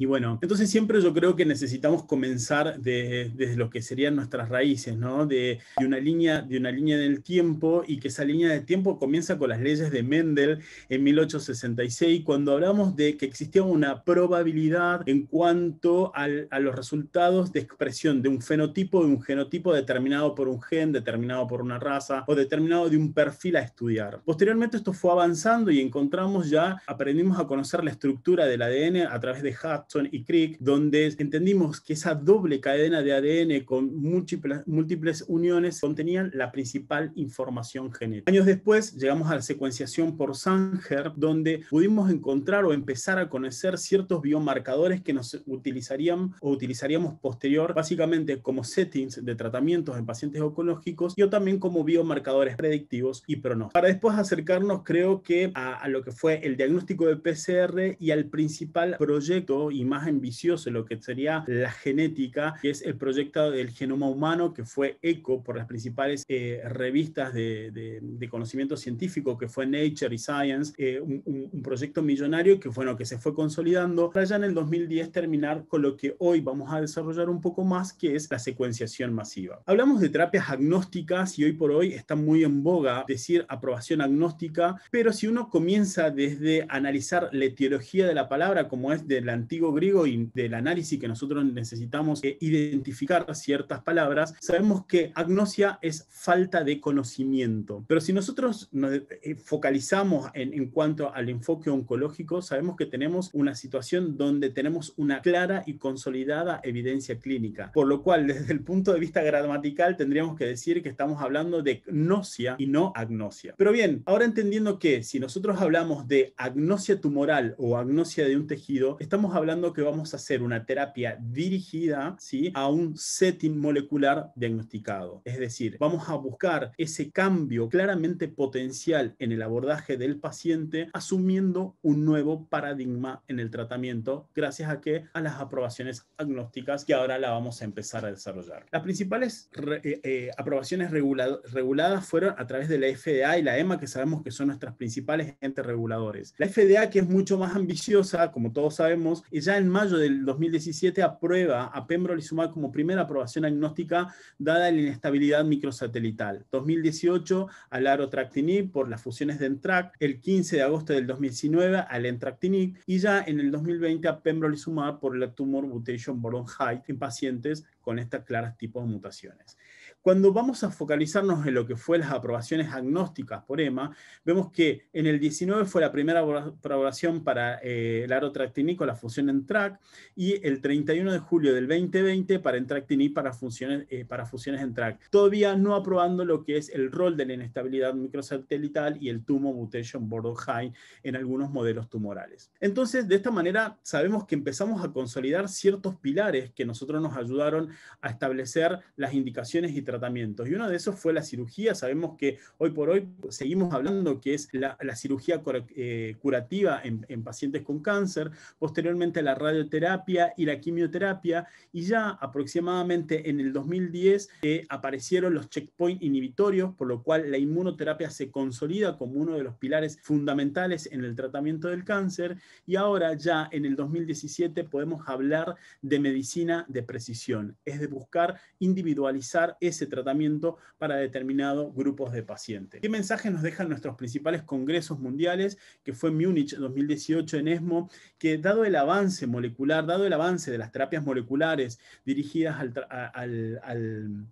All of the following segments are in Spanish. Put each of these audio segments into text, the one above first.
Y bueno, entonces siempre yo creo que necesitamos comenzar desde lo que serían nuestras raíces, ¿no? De, una línea, de una línea del tiempo y que esa línea del tiempo comienza con las leyes de Mendel en 1866, cuando hablamos de que existía una probabilidad en cuanto a los resultados de expresión de un fenotipo, de un genotipo determinado por un gen, determinado por una raza o determinado de un perfil a estudiar. Posteriormente esto fue avanzando y encontramos ya, aprendimos a conocer la estructura del ADN a través de HAT y Crick, donde entendimos que esa doble cadena de ADN con múltiples, uniones contenían la principal información genética. Años después llegamos a la secuenciación por Sanger, donde pudimos encontrar o empezar a conocer ciertos biomarcadores que nos utilizarían o utilizaríamos posterior, básicamente como settings de tratamientos en pacientes oncológicos y también como biomarcadores predictivos y pronósticos. Para después acercarnos, creo que a, lo que fue el diagnóstico de PCR y al principal proyecto y más ambicioso, lo que sería la genética, que es el proyecto del genoma humano que fue eco por las principales eh, revistas de, conocimiento científico, que fue Nature y Science, eh, un, proyecto millonario que, bueno, que se fue consolidando para ya en el 2010 terminar con lo que hoy vamos a desarrollar un poco más, que es la secuenciación masiva. Hablamos de terapias agnósticas y hoy por hoy está muy en boga decir aprobación agnóstica, pero si uno comienza desde analizar la etiología de la palabra, como es del antiguo griego y del análisis que nosotros necesitamos eh, identificar ciertas palabras, sabemos que agnosia es falta de conocimiento. Pero si nosotros nos eh, focalizamos en, en cuanto al enfoque oncológico, sabemos que tenemos una situación donde tenemos una clara y consolidada evidencia clínica. Por lo cual, desde el punto de vista gramatical, tendríamos que decir que estamos hablando de gnosia y no agnosia. Pero bien, ahora entendiendo que si nosotros hablamos de agnosia tumoral o agnosia de un tejido, estamos hablando que vamos a hacer una terapia dirigida ¿sí? a un setting molecular diagnosticado. Es decir, vamos a buscar ese cambio claramente potencial en el abordaje del paciente, asumiendo un nuevo paradigma en el tratamiento, gracias a que a las aprobaciones agnósticas que ahora la vamos a empezar a desarrollar. Las principales eh, eh, aprobaciones reguladas fueron a través de la FDA y la EMA, que sabemos que son nuestras principales entes reguladores. La FDA, que es mucho más ambiciosa, como todos sabemos, es ya en mayo del 2017 aprueba a pembrolizumab como primera aprobación agnóstica dada la inestabilidad microsatelital. 2018 al arotractinib por las fusiones de Entrac, el 15 de agosto del 2019 al entractinib y ya en el 2020 a pembrolizumab por la tumor mutation boron high en pacientes con estas claras tipos de mutaciones. Cuando vamos a focalizarnos en lo que fue las aprobaciones agnósticas por EMA, vemos que en el 19 fue la primera aprobación para eh, el arotractinico, la función en track y el 31 de julio del 2020 para Entractinic para funciones, eh, para fusiones en track, Todavía no aprobando lo que es el rol de la inestabilidad microsatelital y el tumor mutation border high en algunos modelos tumorales. Entonces, de esta manera sabemos que empezamos a consolidar ciertos pilares que nosotros nos ayudaron a establecer las indicaciones y tratamientos. Y uno de esos fue la cirugía. Sabemos que hoy por hoy seguimos hablando que es la, cirugía eh, curativa en, pacientes con cáncer, posteriormente la radioterapia y la quimioterapia. Y ya aproximadamente en el 2010 eh, aparecieron los checkpoint inhibitorios, por lo cual la inmunoterapia se consolida como uno de los pilares fundamentales en el tratamiento del cáncer. Y ahora ya en el 2017 podemos hablar de medicina de precisión, es de buscar individualizar ese tratamiento para determinados grupos de pacientes. ¿Qué mensaje nos dejan nuestros principales congresos mundiales, que fue Múnich 2018 en ESMO, que dado el avance molecular, dado el avance de las terapias moleculares dirigidas al,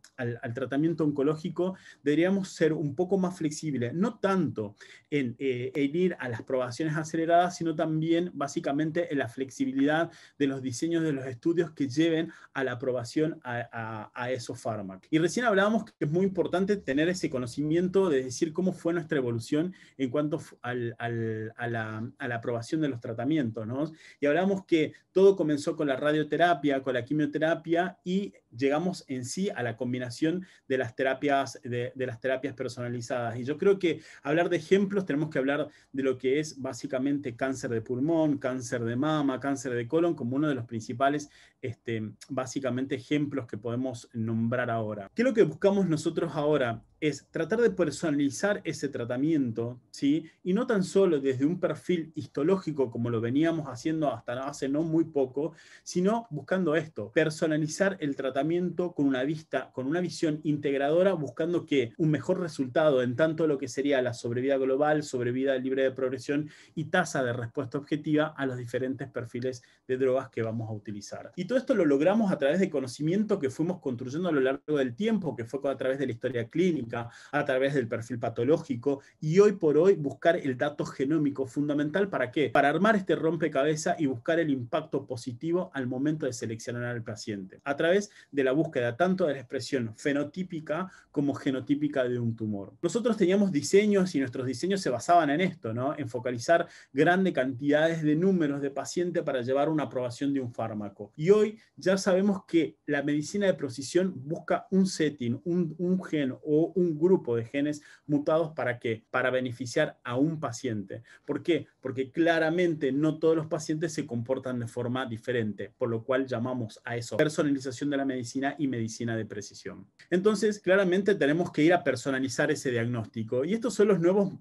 tratamiento oncológico, deberíamos ser un poco más flexibles, no tanto en, eh, ir a las probaciones aceleradas, sino también básicamente en la flexibilidad de los diseños de los estudios que lleven a la aprobación a, esos fármacos. Y recién recién hablábamos que es muy importante tener ese conocimiento de decir cómo fue nuestra evolución en cuanto a, la, a, la, aprobación de los tratamientos, ¿no? Y hablábamos que todo comenzó con la radioterapia, con la quimioterapia y llegamos en sí a la combinación de las terapias, de, las terapias personalizadas. Y yo creo que hablar de ejemplos tenemos que hablar de lo que es básicamente cáncer de pulmón, cáncer de mama, cáncer de colon, como uno de los principales, este, básicamente, ejemplos que podemos nombrar ahora. ¿Qué es lo que buscamos nosotros ahora? es tratar de personalizar ese tratamiento, ¿sí? y no tan solo desde un perfil histológico como lo veníamos haciendo hasta hace no muy poco, sino buscando esto, personalizar el tratamiento con una vista, con una visión integradora, buscando que un mejor resultado en tanto lo que sería la sobrevida global, sobrevida libre de progresión y tasa de respuesta objetiva a los diferentes perfiles de drogas que vamos a utilizar. Y todo esto lo logramos a través de conocimiento que fuimos construyendo a lo largo del tiempo, que fue a través de la historia clínica, a través del perfil patológico y hoy por hoy buscar el dato genómico fundamental para qué? Para armar este rompecabezas y buscar el impacto positivo al momento de seleccionar al paciente, a través de la búsqueda tanto de la expresión fenotípica como genotípica de un tumor. Nosotros teníamos diseños y nuestros diseños se basaban en esto, ¿no? En focalizar grandes cantidades de números de pacientes para llevar una aprobación de un fármaco. Y hoy ya sabemos que la medicina de precisión busca un setting, un, un gen o un grupo de genes mutados para qué? Para beneficiar a un paciente. ¿Por qué? Porque claramente no todos los pacientes se comportan de forma diferente, por lo cual llamamos a eso personalización de la medicina y medicina de precisión. Entonces, claramente tenemos que ir a personalizar ese diagnóstico y estos son los nuevos,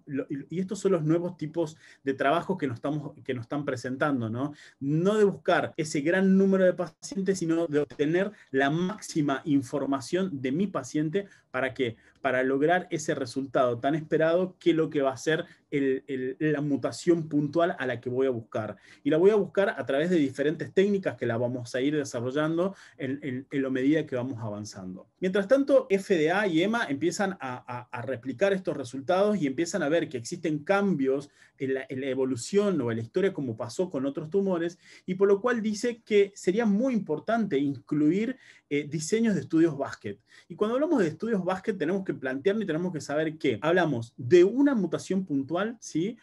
y estos son los nuevos tipos de trabajo que nos, estamos, que nos están presentando, ¿no? No de buscar ese gran número de pacientes, sino de obtener la máxima información de mi paciente ¿Para qué? Para lograr ese resultado tan esperado que lo que va a ser la mutación puntual a la que voy a buscar. Y la voy a buscar a través de diferentes técnicas que la vamos a ir desarrollando en, en, la medida que vamos avanzando. Mientras tanto, FDA y EMA empiezan a, replicar estos resultados y empiezan a ver que existen cambios en la, evolución o en la historia como pasó con otros tumores, y por lo cual dice que sería muy importante incluir eh, diseños de estudios basket. Y cuando hablamos de estudios basket tenemos que plantearnos y tenemos que saber que hablamos de una mutación puntual,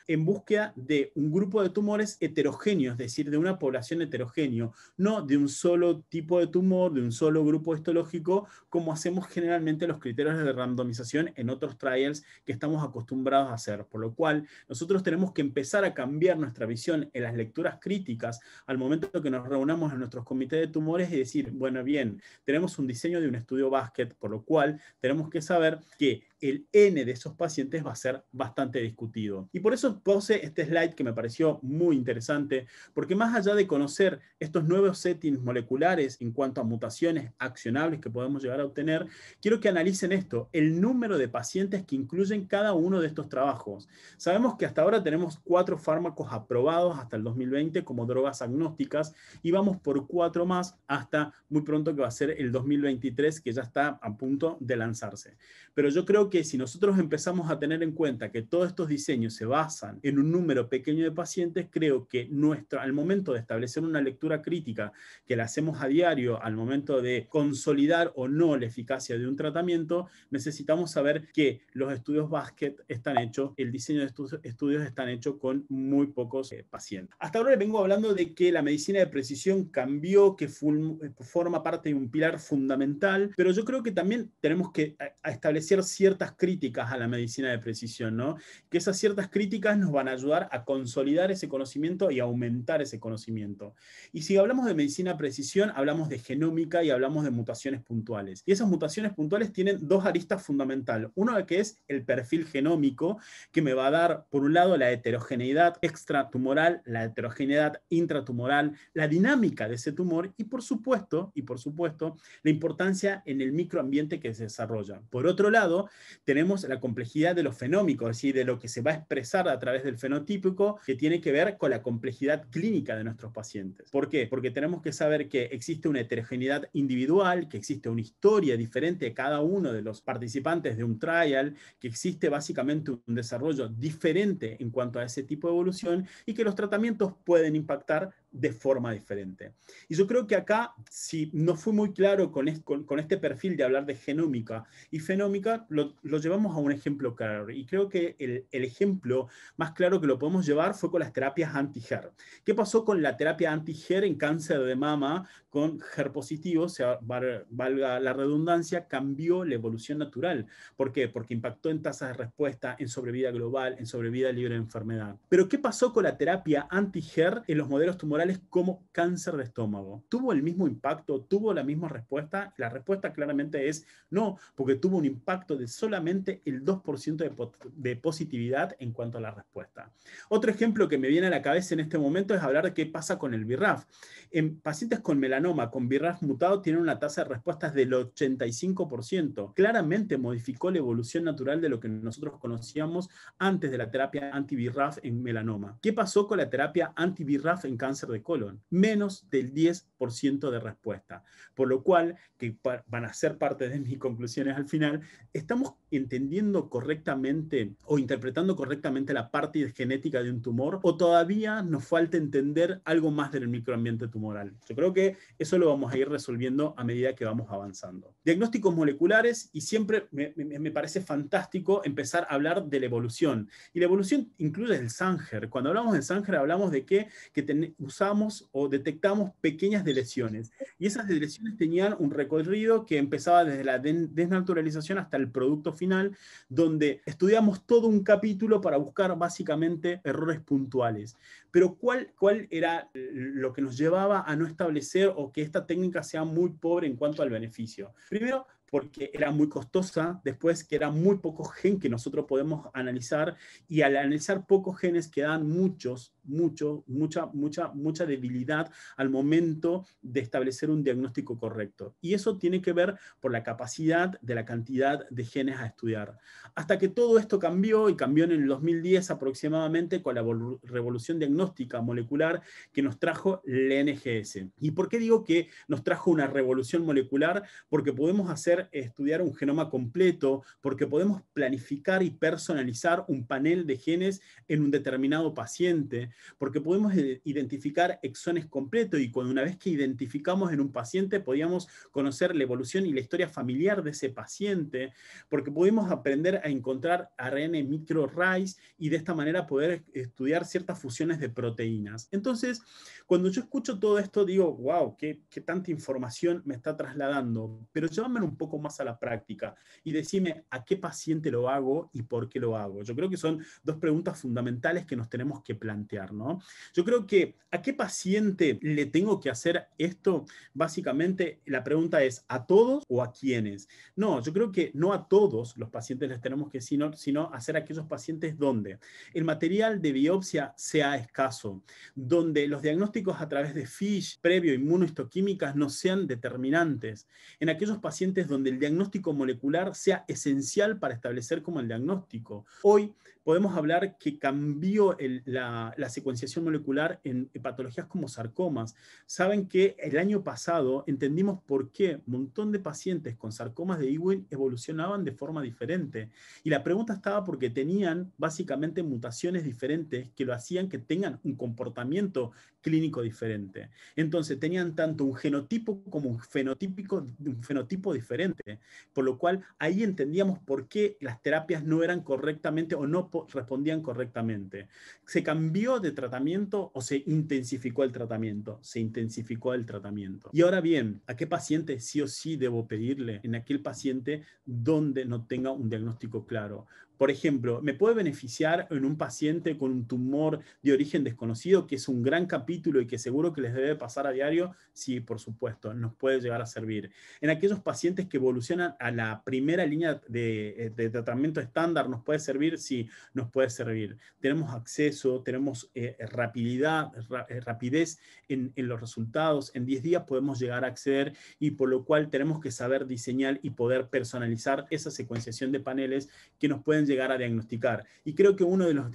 en búsqueda de un grupo de tumores heterogéneos, es decir, de una población heterogéneo, no de un solo tipo de tumor, de un solo grupo histológico, como hacemos generalmente los criterios de randomización en otros trials que estamos acostumbrados a hacer. Por lo cual, nosotros tenemos que empezar a cambiar nuestra visión en las lecturas críticas al momento que nos reunamos en nuestros comités de tumores y decir, bueno, bien, tenemos un diseño de un estudio basket, por lo cual tenemos que saber que el N de esos pacientes va a ser bastante discutido. Y por eso puse este slide que me pareció muy interesante, porque más allá de conocer estos nuevos settings moleculares en cuanto a mutaciones accionables que podemos llegar a obtener, quiero que analicen esto, el número de pacientes que incluyen cada uno de estos trabajos. Sabemos que hasta ahora tenemos cuatro fármacos aprobados hasta el 2020 como drogas agnósticas y vamos por cuatro más hasta muy pronto que va a ser el 2023 que ya está a punto de lanzarse. Pero yo creo que si nosotros empezamos a tener en cuenta que todos estos diseños se basan en un número pequeño de pacientes, creo que nuestro, al momento de establecer una lectura crítica que la hacemos a diario, al momento de consolidar o no la eficacia de un tratamiento, necesitamos saber que los estudios basket están hechos, el diseño de estos estudios están hechos con muy pocos eh, pacientes. Hasta ahora vengo hablando de que la medicina de precisión cambió, que eh, forma parte de un pilar fundamental, pero yo creo que también tenemos que eh, establecer ciertas críticas a la medicina de precisión, ¿no? Que esas ciertas críticas nos van a ayudar a consolidar ese conocimiento y aumentar ese conocimiento. Y si hablamos de medicina precisión, hablamos de genómica y hablamos de mutaciones puntuales. Y esas mutaciones puntuales tienen dos aristas fundamentales. Uno que es el perfil genómico, que me va a dar, por un lado, la heterogeneidad extratumoral, la heterogeneidad intratumoral, la dinámica de ese tumor y, por supuesto, y por supuesto, la importancia en el microambiente que se desarrolla. Por otro lado, tenemos la complejidad de los fenómicos, es decir, de lo que se va expresar a través del fenotípico que tiene que ver con la complejidad clínica de nuestros pacientes. ¿Por qué? Porque tenemos que saber que existe una heterogeneidad individual, que existe una historia diferente de cada uno de los participantes de un trial, que existe básicamente un desarrollo diferente en cuanto a ese tipo de evolución y que los tratamientos pueden impactar de forma diferente. Y yo creo que acá, si no fue muy claro con, con, este perfil de hablar de genómica y fenómica, lo, llevamos a un ejemplo claro. Y creo que el, ejemplo más claro que lo podemos llevar fue con las terapias anti-HER. ¿Qué pasó con la terapia anti-HER en cáncer de mama con HER positivo? O sea, valga la redundancia, cambió la evolución natural. ¿Por qué? Porque impactó en tasas de respuesta, en sobrevida global, en sobrevida libre de enfermedad. Pero ¿qué pasó con la terapia anti-HER en los modelos tumorales? como cáncer de estómago. ¿Tuvo el mismo impacto? ¿Tuvo la misma respuesta? La respuesta claramente es no, porque tuvo un impacto de solamente el 2% de, positividad en cuanto a la respuesta. Otro ejemplo que me viene a la cabeza en este momento es hablar de qué pasa con el BRAF. En pacientes con melanoma, con BRAF mutado, tienen una tasa de respuestas del 85%. Claramente modificó la evolución natural de lo que nosotros conocíamos antes de la terapia anti en melanoma. ¿Qué pasó con la terapia anti en cáncer de de colon, menos del 10% de respuesta. Por lo cual, que van a ser parte de mis conclusiones al final, estamos entendiendo correctamente o interpretando correctamente la parte genética de un tumor o todavía nos falta entender algo más del microambiente tumoral. Yo creo que eso lo vamos a ir resolviendo a medida que vamos avanzando. Diagnósticos moleculares y siempre me, parece fantástico empezar a hablar de la evolución. Y la evolución incluye el Sanger. Cuando hablamos de Sanger hablamos de que, que o detectamos pequeñas deleciones. Y esas deleciones tenían un recorrido que empezaba desde la desnaturalización hasta el producto final, donde estudiamos todo un capítulo para buscar básicamente errores puntuales. Pero ¿cuál, cuál era lo que nos llevaba a no establecer o que esta técnica sea muy pobre en cuanto al beneficio? Primero, porque era muy costosa, después que era muy poco gen que nosotros podemos analizar, y al analizar pocos genes quedan muchos mucho, mucha, mucha, mucha debilidad al momento de establecer un diagnóstico correcto. Y eso tiene que ver por la capacidad de la cantidad de genes a estudiar. Hasta que todo esto cambió y cambió en el 2010 aproximadamente con la revolución diagnóstica molecular que nos trajo el NGS. ¿Y por qué digo que nos trajo una revolución molecular? Porque podemos hacer estudiar un genoma completo, porque podemos planificar y personalizar un panel de genes en un determinado paciente, porque podemos eh, identificar exones completos y cuando una vez que identificamos en un paciente podíamos conocer la evolución y la historia familiar de ese paciente, porque pudimos aprender a encontrar ARN microarrays y de esta manera poder estudiar ciertas fusiones de proteínas. Entonces, cuando yo escucho todo esto digo, wow, qué, qué tanta información me está trasladando, pero llévame un poco más a la práctica y decime a qué paciente lo hago y por qué lo hago. Yo creo que son dos preguntas fundamentales que nos tenemos que plantear. ¿no? Yo creo que a qué paciente le tengo que hacer esto, básicamente la pregunta es, ¿a todos o a quiénes? No, yo creo que no a todos los pacientes les tenemos que, sino, sino hacer a aquellos pacientes donde el material de biopsia sea escaso, donde los diagnósticos a través de FISH, previo, inmunohistoquímicas, no sean determinantes, en aquellos pacientes donde el diagnóstico molecular sea esencial para establecer como el diagnóstico. Hoy podemos hablar que cambió la, la secuenciación molecular en eh, patologías como sarcomas. Saben que el año pasado entendimos por qué un montón de pacientes con sarcomas de Ewing evolucionaban de forma diferente. Y la pregunta estaba porque tenían básicamente mutaciones diferentes que lo hacían que tengan un comportamiento clínico diferente. Entonces tenían tanto un genotipo como un, fenotípico, un fenotipo diferente. Por lo cual ahí entendíamos por qué las terapias no eran correctamente o no respondían correctamente. Se cambió de tratamiento o se intensificó el tratamiento? Se intensificó el tratamiento. Y ahora bien, ¿a qué paciente sí o sí debo pedirle? En aquel paciente donde no tenga un diagnóstico claro. Por ejemplo, ¿me puede beneficiar en un paciente con un tumor de origen desconocido, que es un gran capítulo y que seguro que les debe pasar a diario? Sí, por supuesto, nos puede llegar a servir. En aquellos pacientes que evolucionan a la primera línea de, eh, tratamiento estándar, ¿nos puede servir? Sí, nos puede servir. Tenemos acceso, tenemos eh, eh, rapidez en, los resultados. En 10 días podemos llegar a acceder y por lo cual tenemos que saber diseñar y poder personalizar esa secuenciación de paneles que nos pueden llegar a diagnosticar. Y creo que uno de los,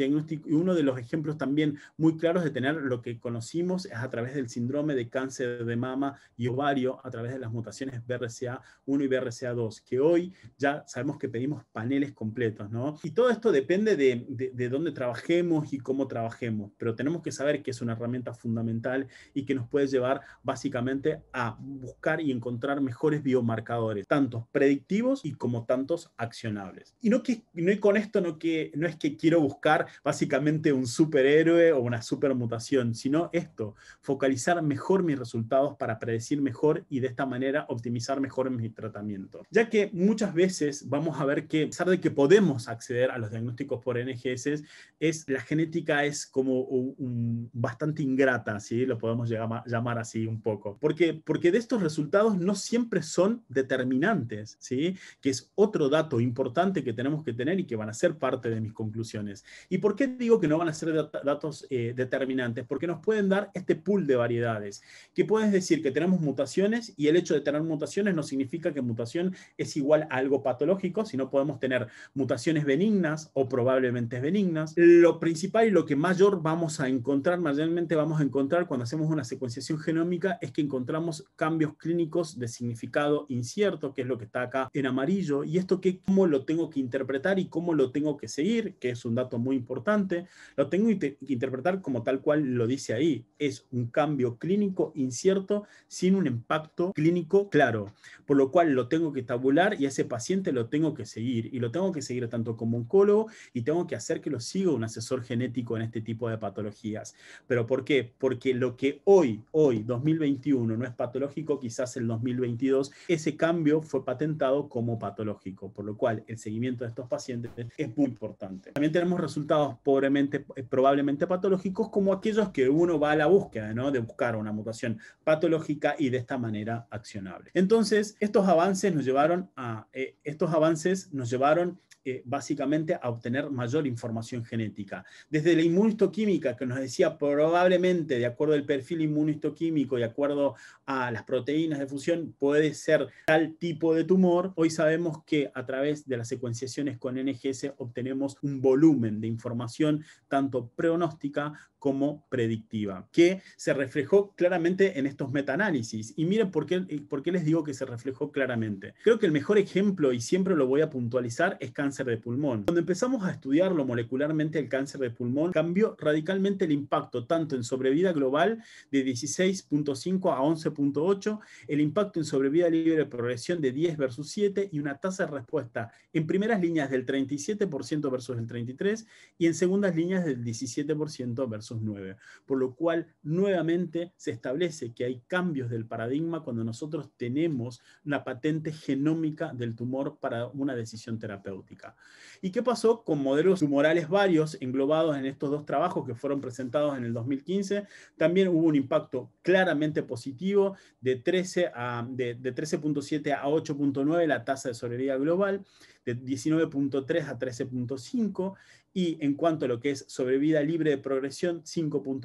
uno de los ejemplos también muy claros de tener lo que conocimos es a través del síndrome de cáncer de mama y ovario, a través de las mutaciones BRCA1 y BRCA2, que hoy ya sabemos que pedimos paneles completos, ¿no? Y todo esto depende de, de, de dónde trabajemos y cómo trabajemos, pero tenemos que saber que es una herramienta fundamental y que nos puede llevar básicamente a buscar y encontrar mejores biomarcadores, tanto predictivos y como tantos accionables. Y no, que, no con esto no, que, no es que quiero buscar básicamente un superhéroe o una supermutación, sino esto, focalizar mejor mis resultados para predecir mejor y de esta manera optimizar mejor mi tratamiento. Ya que muchas veces vamos a ver que a pesar de que podemos acceder a los diagnósticos por NGS, es, la genética es como un, bastante ingrata, lo podemos llamar, así un poco. Porque, porque de estos resultados no siempre son determinantes, ¿sí? que es otro dato importante que tenemos que tener y que van a ser parte de mis conclusiones. ¿Y por qué digo que no van a ser datos eh, determinantes? Porque nos pueden dar este pool de variedades, que puedes decir que tenemos mutaciones y el hecho de tener mutaciones no significa que mutación es igual a algo patológico, sino podemos tener mutaciones benignas o probablemente benignas. Lo principal y lo que mayor vamos a encontrar, mayormente vamos a encontrar cuando hacemos una secuenciación genómica, es que encontramos cambios clínicos de significado incierto, que es lo que está acá en amarillo, y esto que, cómo lo tengo que interpretar y cómo lo tengo que seguir, que es un dato muy importante. Lo tengo que interpretar como tal cual lo dice ahí. Es un cambio clínico incierto sin un impacto clínico claro, por lo cual lo tengo que tabular y a ese paciente lo tengo que seguir. Y lo tengo que seguir tanto como oncólogo y tengo que hacer que lo siga un asesor genético en este tipo de patologías. ¿Pero por qué? Porque lo que hoy, hoy, 2021, no es patológico, quizás el 2022, ese cambio fue patentado como patológico, por lo cual el seguimiento de estos pacientes es muy importante. También tenemos resultados pobremente, eh, probablemente patológicos como aquellos que uno va a la búsqueda, ¿no? De buscar una mutación patológica y de esta manera accionable. Entonces, estos avances nos llevaron a, eh, estos avances nos llevaron eh, básicamente a obtener mayor información genética. Desde la inmunistoquímica, que nos decía probablemente, de acuerdo al perfil inmunistoquímico, de acuerdo a las proteínas de fusión, puede ser tal tipo de tumor, hoy sabemos que a través de las secuenciaciones con NG obtenemos un volumen de información tanto pronóstica como predictiva, que se reflejó claramente en estos metaanálisis. Y miren por qué, eh, por qué les digo que se reflejó claramente. Creo que el mejor ejemplo, y siempre lo voy a puntualizar, es cáncer de pulmón. Cuando empezamos a estudiarlo molecularmente, el cáncer de pulmón cambió radicalmente el impacto, tanto en sobrevida global de 16.5 a 11.8, el impacto en sobrevida libre de progresión de 10 versus 7 y una tasa de respuesta en primeras líneas del 30 37% versus el 33% y en segundas líneas del 17% versus 9%. Por lo cual, nuevamente se establece que hay cambios del paradigma cuando nosotros tenemos la patente genómica del tumor para una decisión terapéutica. ¿Y qué pasó con modelos tumorales varios englobados en estos dos trabajos que fueron presentados en el 2015? También hubo un impacto claramente positivo de 13.7 a, de, de a 8.9 la tasa de sobrevida global de 19.3 a 13.5 y en cuanto a lo que es sobrevida libre de progresión, 5.9,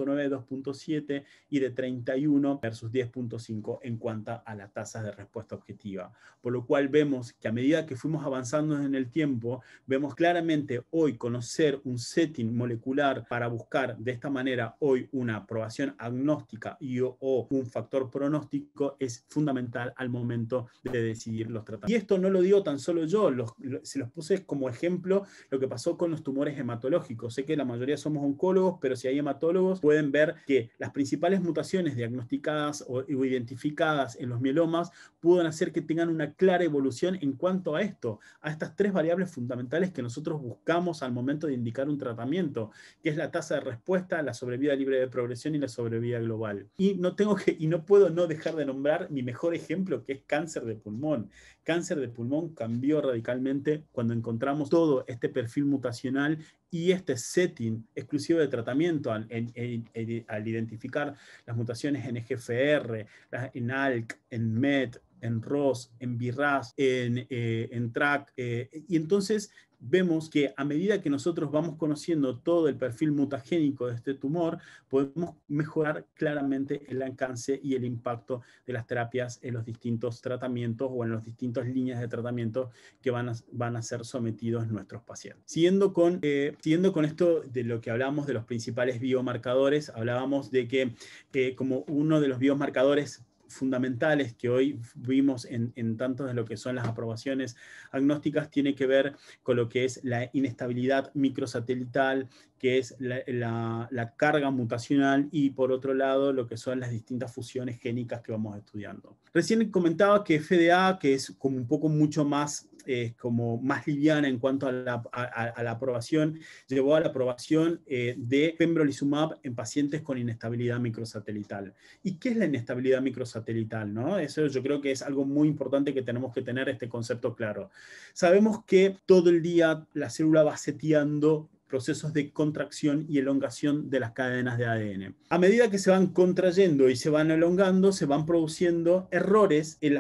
2.7 y de 31 versus 10.5 en cuanto a las tasas de respuesta objetiva. Por lo cual vemos que a medida que fuimos avanzando en el tiempo, vemos claramente hoy conocer un setting molecular para buscar de esta manera hoy una aprobación agnóstica y o, un factor pronóstico es fundamental al momento de decidir los tratamientos. Y esto no lo digo tan solo yo, se los puse como ejemplo lo que pasó con los tumores hematológicos. Sé que la mayoría somos oncólogos, pero si hay hematólogos pueden ver que las principales mutaciones diagnosticadas o identificadas en los mielomas pueden hacer que tengan una clara evolución en cuanto a esto, a estas tres variables fundamentales que nosotros buscamos al momento de indicar un tratamiento, que es la tasa de respuesta, la sobrevida libre de progresión y la sobrevida global. Y no tengo que y no puedo no dejar de nombrar mi mejor ejemplo que es cáncer de pulmón, cáncer de pulmón cambió radicalmente cuando encontramos todo este perfil mutacional y este setting exclusivo de tratamiento al, identificar las mutaciones en EGFR, en ALK, en MET, en ROS, en Birras, eh, en, TRAC. Eh, y entonces vemos que a medida que nosotros vamos conociendo todo el perfil mutagénico de este tumor, podemos mejorar claramente el alcance y el impacto de las terapias en los distintos tratamientos o en las distintas líneas de tratamiento que van a, van a ser sometidos nuestros pacientes. Siguiendo con, eh, con esto de lo que hablamos de los principales biomarcadores, hablábamos de que como uno de los biomarcadores fundamentales que hoy vimos en, tanto de lo que son las aprobaciones agnósticas tiene que ver con lo que es la inestabilidad microsatelital, que es la, carga mutacional y por otro lado lo que son las distintas fusiones génicas que vamos estudiando. Recién comentaba que FDA, que es como un poco mucho más eh, como más liviana en cuanto a la, aprobación, llevó a la aprobación eh, de pembrolizumab en pacientes con inestabilidad microsatelital. ¿Y qué es la inestabilidad microsatelital? satelital, ¿no? Eso yo creo que es algo muy importante que tenemos que tener este concepto claro. Sabemos que todo el día la célula va seteando procesos de contracción y elongación de las cadenas de ADN. A medida que se van contrayendo y se van elongando, se van produciendo errores en,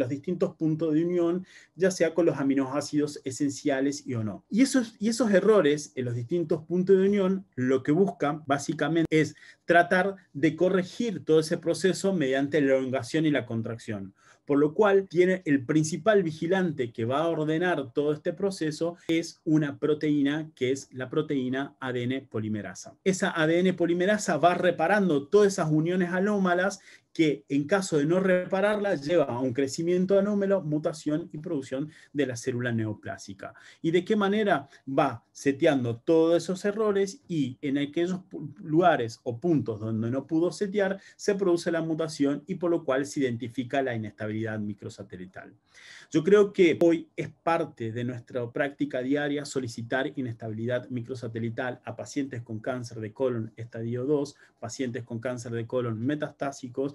los distintos puntos de unión, ya sea con los aminoácidos esenciales y o no. Y esos, y esos errores en los distintos puntos de unión, lo que buscan básicamente es tratar de corregir todo ese proceso mediante la elongación y la contracción por lo cual tiene el principal vigilante que va a ordenar todo este proceso es una proteína que es la proteína ADN polimerasa. Esa ADN polimerasa va reparando todas esas uniones anómalas que en caso de no repararla lleva a un crecimiento anómalo, mutación y producción de la célula neoplásica. ¿Y de qué manera va seteando todos esos errores y en aquellos lugares o puntos donde no pudo setear se produce la mutación y por lo cual se identifica la inestabilidad microsatelital? Yo creo que hoy es parte de nuestra práctica diaria solicitar inestabilidad microsatelital a pacientes con cáncer de colon estadio 2, pacientes con cáncer de colon metastásicos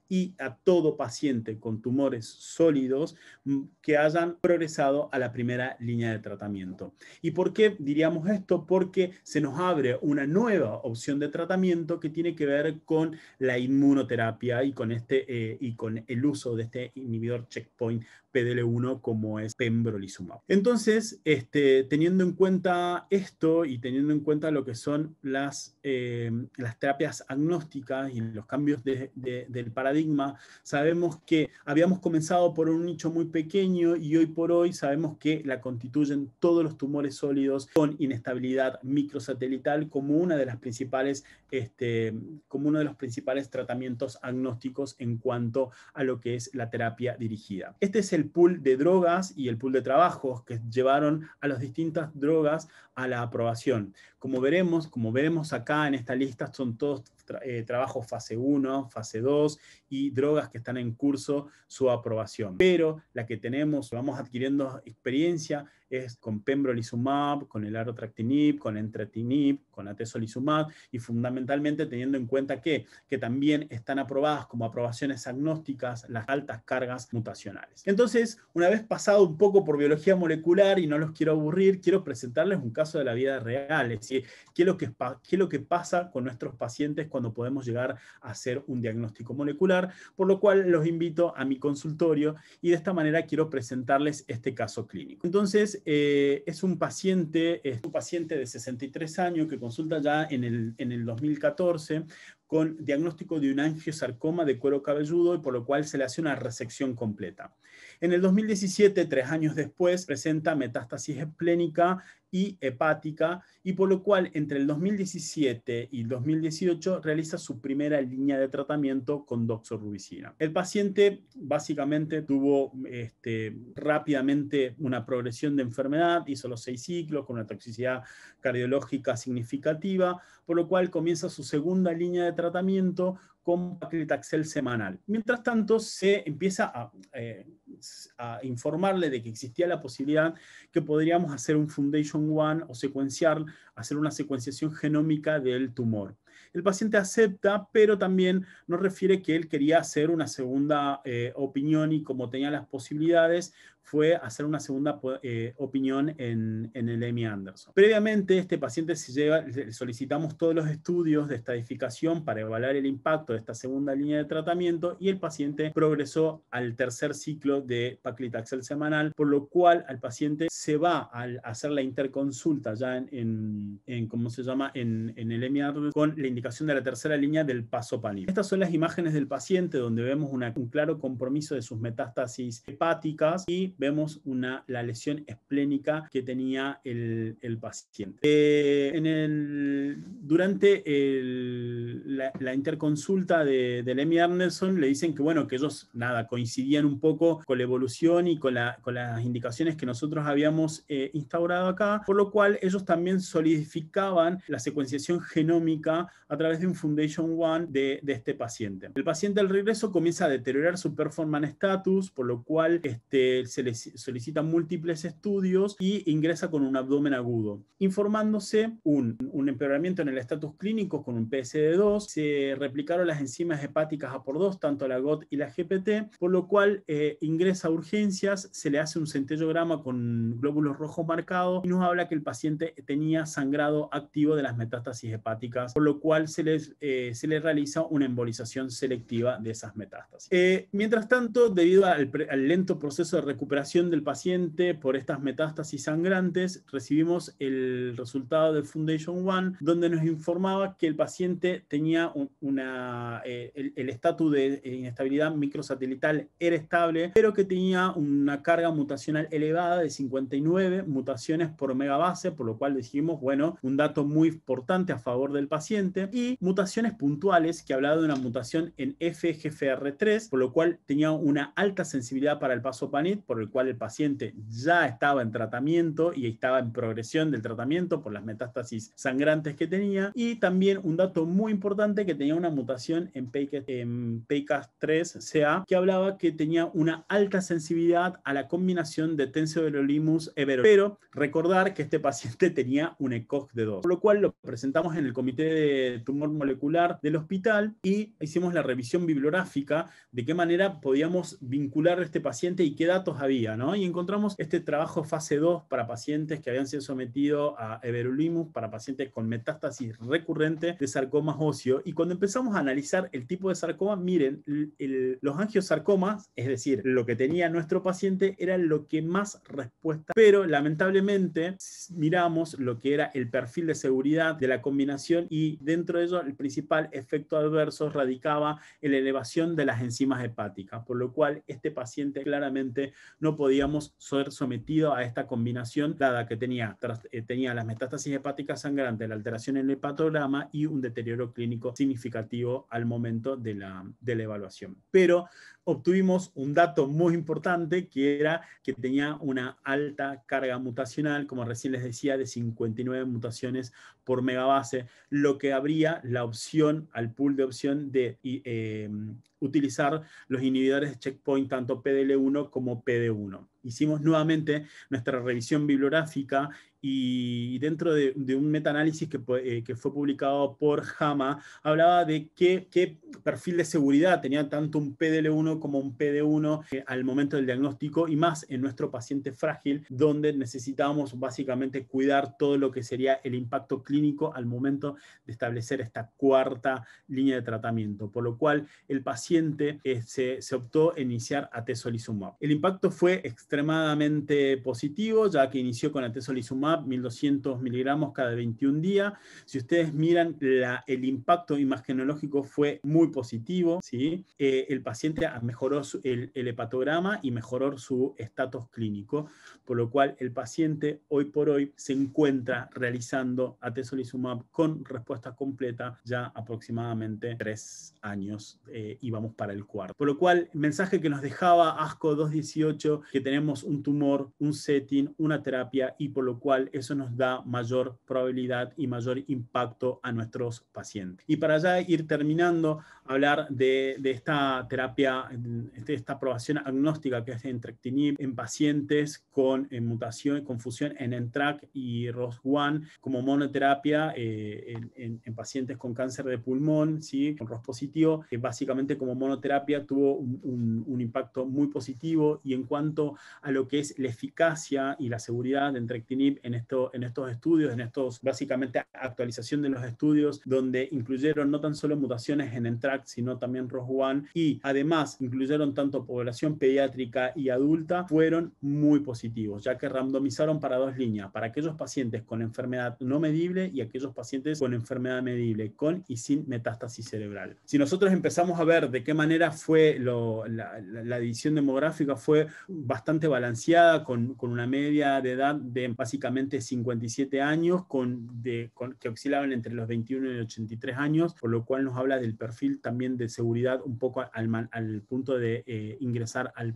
y a todo paciente con tumores sólidos mm, que hayan progresado a la primera línea de tratamiento. ¿Y por qué diríamos esto? Porque se nos abre una nueva opción de tratamiento que tiene que ver con la inmunoterapia y con, este, eh, y con el uso de este inhibidor checkpoint PDL1 como es pembrolizumab. Entonces, este, teniendo en cuenta esto y teniendo en cuenta lo que son las, eh, las terapias agnósticas y los cambios del paradigma, sabemos que habíamos comenzado por un nicho muy pequeño y hoy por hoy sabemos que la constituyen todos los tumores sólidos con inestabilidad microsatelital como una de las principales, este, como uno de los principales tratamientos agnósticos en cuanto a lo que es la terapia dirigida. Este es el pool de drogas y el pool de trabajos que llevaron a las distintas drogas a la aprobación. Como veremos, como veremos acá en esta lista, son todos eh, trabajos fase 1, fase 2 y drogas que están en curso su aprobación. Pero la que tenemos, vamos adquiriendo experiencia, es con pembrolizumab, con el arotractinib, con entretinib, con atezolizumab y fundamentalmente teniendo en cuenta que, que también están aprobadas como aprobaciones agnósticas las altas cargas mutacionales. Entonces, una vez pasado un poco por biología molecular y no los quiero aburrir, quiero presentarles un caso de la vida real, es decir, qué qué es lo que pasa con nuestros pacientes cuando podemos llegar a hacer un diagnóstico molecular por lo cual los invito a mi consultorio y de esta manera quiero presentarles este caso clínico. Entonces, eh, es un paciente, es un paciente de 63 años que consulta ya en el, en el 2014 con diagnóstico de un angiosarcoma de cuero cabelludo y por lo cual se le hace una resección completa. En el 2017, tres años después, presenta metástasis esplénica y hepática, y por lo cual entre el 2017 y el 2018 realiza su primera línea de tratamiento con doxorubicina. El paciente básicamente tuvo este, rápidamente una progresión de enfermedad, hizo los seis ciclos con una toxicidad cardiológica significativa, por lo cual comienza su segunda línea de tratamiento con paclitaxel semanal. Mientras tanto, se empieza a... Eh, a informarle de que existía la posibilidad que podríamos hacer un Foundation One o secuenciar, hacer una secuenciación genómica del tumor. El paciente acepta, pero también nos refiere que él quería hacer una segunda eh, opinión y como tenía las posibilidades, fue hacer una segunda eh, opinión en, el M. Anderson. Previamente, este paciente se lleva, solicitamos todos los estudios de estadificación para evaluar el impacto de esta segunda línea de tratamiento y el paciente progresó al tercer ciclo de paclitaxel semanal, por lo cual al paciente se va a hacer la interconsulta ya en, ¿cómo se llama?, en, el M. Anderson con la indicación de la tercera línea del paso Estas son las imágenes del paciente donde vemos un claro compromiso de sus metástasis hepáticas y vemos una, la lesión esplénica que tenía el, paciente. Eh, en durante la, interconsulta de, de Lemmy Anderson le dicen que, bueno, que ellos, nada, coincidían un poco con la evolución y con, las indicaciones que nosotros habíamos eh, instaurado acá, por lo cual ellos también solidificaban la secuenciación genómica a través de un Foundation One de, de este paciente. El paciente al regreso comienza a deteriorar su performance status, por lo cual este, se solicita solicitan múltiples estudios y ingresa con un abdomen agudo, informándose un, un empeoramiento en el estatus clínico con un PSD2, se replicaron las enzimas hepáticas a por 2, tanto la GOT y la GPT, por lo cual eh, ingresa a urgencias, se le hace un centellograma con glóbulos rojos marcados y nos habla que el paciente tenía sangrado activo de las metástasis hepáticas, por lo cual se, les, eh, se le realiza una embolización selectiva de esas metástasis. Eh, mientras tanto, debido al, al lento proceso de recuperación, operación del paciente por estas metástasis sangrantes, recibimos el resultado del Foundation One, donde nos informaba que el paciente tenía una, eh, el estatus de inestabilidad microsatelital era estable, pero que tenía una carga mutacional elevada de 59 mutaciones por megabase, por lo cual decidimos bueno, un dato muy importante a favor del paciente, y mutaciones puntuales, que hablaba de una mutación en FGFR3, por lo cual tenía una alta sensibilidad para el paso PANIT, por el cual el paciente ya estaba en tratamiento y estaba en progresión del tratamiento por las metástasis sangrantes que tenía. Y también un dato muy importante que tenía una mutación en pecas 3 ca que hablaba que tenía una alta sensibilidad a la combinación de e evero. Pero recordar que este paciente tenía un ECOG de 2, por lo cual lo presentamos en el comité de tumor molecular del hospital y hicimos la revisión bibliográfica de qué manera podíamos vincular a este paciente y qué datos había y encontramos este trabajo fase 2 para pacientes que habían sido sometidos a everolimus, para pacientes con metástasis recurrente de sarcomas óseo. Y cuando empezamos a analizar el tipo de sarcoma, miren, los angiosarcomas, es decir, lo que tenía nuestro paciente era lo que más respuesta, pero lamentablemente miramos lo que era el perfil de seguridad de la combinación y dentro de ello el principal efecto adverso radicaba en la elevación de las enzimas hepáticas, por lo cual este paciente claramente no podíamos ser sometidos a esta combinación, dada que tenía, eh, tenía las metástasis hepáticas sangrantes, la alteración en el hepatograma y un deterioro clínico significativo al momento de la, de la evaluación. Pero obtuvimos un dato muy importante que era que tenía una alta carga mutacional, como recién les decía, de 59 mutaciones por megabase, lo que abría la opción al pool de opción de eh, utilizar los inhibidores de checkpoint, tanto PDL1 como PD1 hicimos nuevamente nuestra revisión bibliográfica y dentro de, un metaanálisis que, eh, que, fue publicado por JAMA hablaba de qué, perfil de seguridad tenía tanto un PDL1 como un PD1 eh, al momento del diagnóstico y más en nuestro paciente frágil, donde necesitábamos básicamente cuidar todo lo que sería el impacto clínico al momento de establecer esta cuarta línea de tratamiento, por lo cual el paciente eh, se, se, optó en iniciar atezolizumab. El impacto fue extraordinario extremadamente positivo, ya que inició con atezolizumab 1200 miligramos cada 21 días. Si ustedes miran, la, el impacto imagenológico fue muy positivo. ¿sí? Eh, el paciente mejoró el, hepatograma y mejoró su estatus clínico, por lo cual el paciente hoy por hoy se encuentra realizando atezolizumab con respuesta completa ya aproximadamente tres años eh, y vamos para el cuarto. Por lo cual, mensaje que nos dejaba ASCO 218 que tenemos un tumor, un setting, una terapia y por lo cual eso nos da mayor probabilidad y mayor impacto a nuestros pacientes. Y para ya ir terminando, hablar de, esta terapia, de esta aprobación agnóstica que es entrectinib en pacientes con mutación eh, mutación, confusión en ENTRAC y ROS1 como monoterapia eh, en, pacientes con cáncer de pulmón, ¿sí? con ROS positivo, que básicamente como monoterapia tuvo un, un impacto muy positivo y en cuanto a lo que es la eficacia y la seguridad de Entrectinib en, esto, en estos estudios, en estos, básicamente, actualización de los estudios, donde incluyeron no tan solo mutaciones en Entract, sino también ROS1, y además incluyeron tanto población pediátrica y adulta, fueron muy positivos, ya que randomizaron para dos líneas, para aquellos pacientes con enfermedad no medible y aquellos pacientes con enfermedad medible, con y sin metástasis cerebral. Si nosotros empezamos a ver de qué manera fue la, edición la división demográfica, fue bastante balanceada, con, una media de edad de básicamente 57 años, con, de, que oscilaban entre los 21 y 83 años, por lo cual nos habla del perfil también de seguridad un poco al, punto de eh, ingresar al,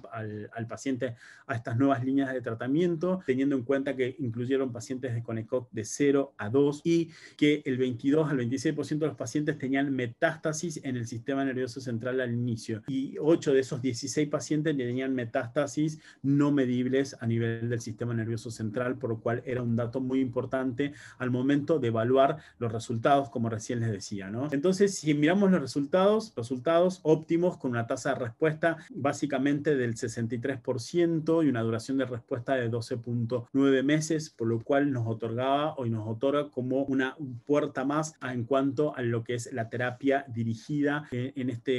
paciente a estas nuevas líneas de tratamiento, teniendo en cuenta que incluyeron pacientes de Conecoc de 0 a 2 y que el 22 al 26% de los pacientes tenían metástasis en el sistema nervioso central al inicio y 8 de esos 16 pacientes tenían metástasis no medibles a nivel del sistema nervioso central, por lo cual era un dato muy importante al momento de evaluar los resultados, como recién les decía. ¿no? Entonces, si miramos los resultados, resultados óptimos con una tasa de respuesta básicamente del 63% y una duración de respuesta de 12.9 meses, por lo cual nos otorgaba hoy nos otorga como una puerta más en cuanto a lo que es la terapia dirigida en, este,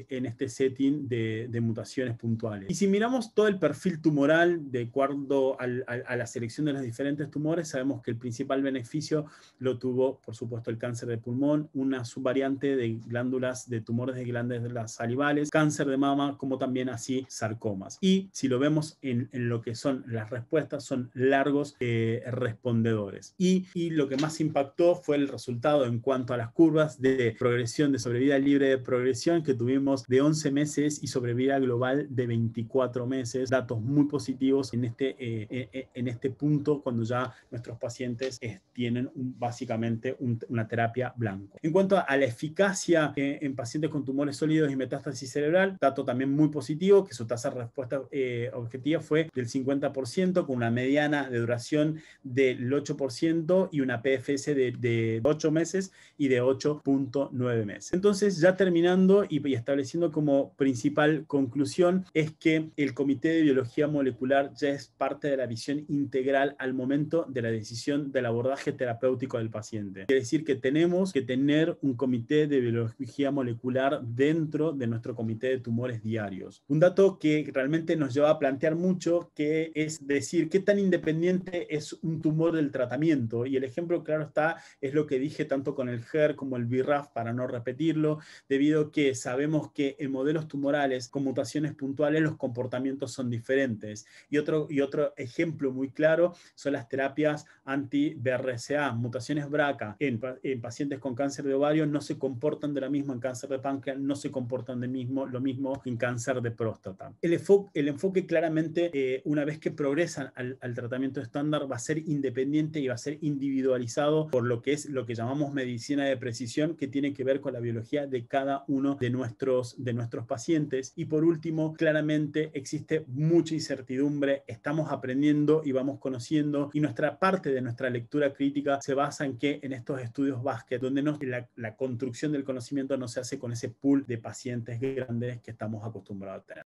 eh, en este setting de, mutaciones puntuales. Y si miramos todo el perfil tumoral de acuerdo a la selección de los diferentes tumores, sabemos que el principal beneficio lo tuvo, por supuesto, el cáncer de pulmón, una subvariante de glándulas, de tumores de glándulas salivales, cáncer de mama, como también así sarcomas. Y si lo vemos en, lo que son las respuestas, son largos eh, respondedores. Y, y lo que más impactó fue el resultado en cuanto a las curvas de progresión, de sobrevida libre de progresión que tuvimos de 11 meses y sobrevida global de 24 meses datos muy positivos en este, eh, eh, eh, en este punto cuando ya nuestros pacientes tienen básicamente una terapia blanco. En cuanto a la eficacia en pacientes con tumores sólidos y metástasis cerebral, dato también muy positivo, que su tasa de respuesta objetiva fue del 50%, con una mediana de duración del 8% y una PFS de, 8 meses y de 8.9 meses. Entonces, ya terminando y estableciendo como principal conclusión es que el comité de biología molecular ya es parte de la visión integral al momento de la decisión del abordaje terapéutico del paciente. Quiere decir que tenemos que tener un comité de biología molecular dentro de nuestro comité de tumores diarios. Un dato que realmente nos lleva a plantear mucho, que es decir, qué tan independiente es un tumor del tratamiento. Y el ejemplo claro está, es lo que dije tanto con el HER como el BRAF, para no repetirlo, debido a que sabemos que en modelos tumorales, con mutaciones puntuales, los comportamientos son diferentes. Y otro, y otro ejemplo muy claro son las terapias anti-BRCA, mutaciones BRCA. En, pacientes con cáncer de ovario no se comportan de la misma en cáncer de páncreas, no se comportan de mismo, lo mismo en cáncer de próstata. El, enfoque, claramente, eh, una vez que progresan al, al tratamiento estándar, va a ser independiente y va a ser individualizado por lo que es lo que llamamos medicina de precisión, que tiene que ver con la biología de cada uno de nuestros, de nuestros pacientes. Y por último, claramente existe mucha incertidumbre, estamos aprendiendo y vamos conociendo y nuestra parte de nuestra lectura crítica se basa en que en estos estudios básquet, donde no, la, la construcción del conocimiento no se hace con ese pool de pacientes grandes que estamos acostumbrados a tener.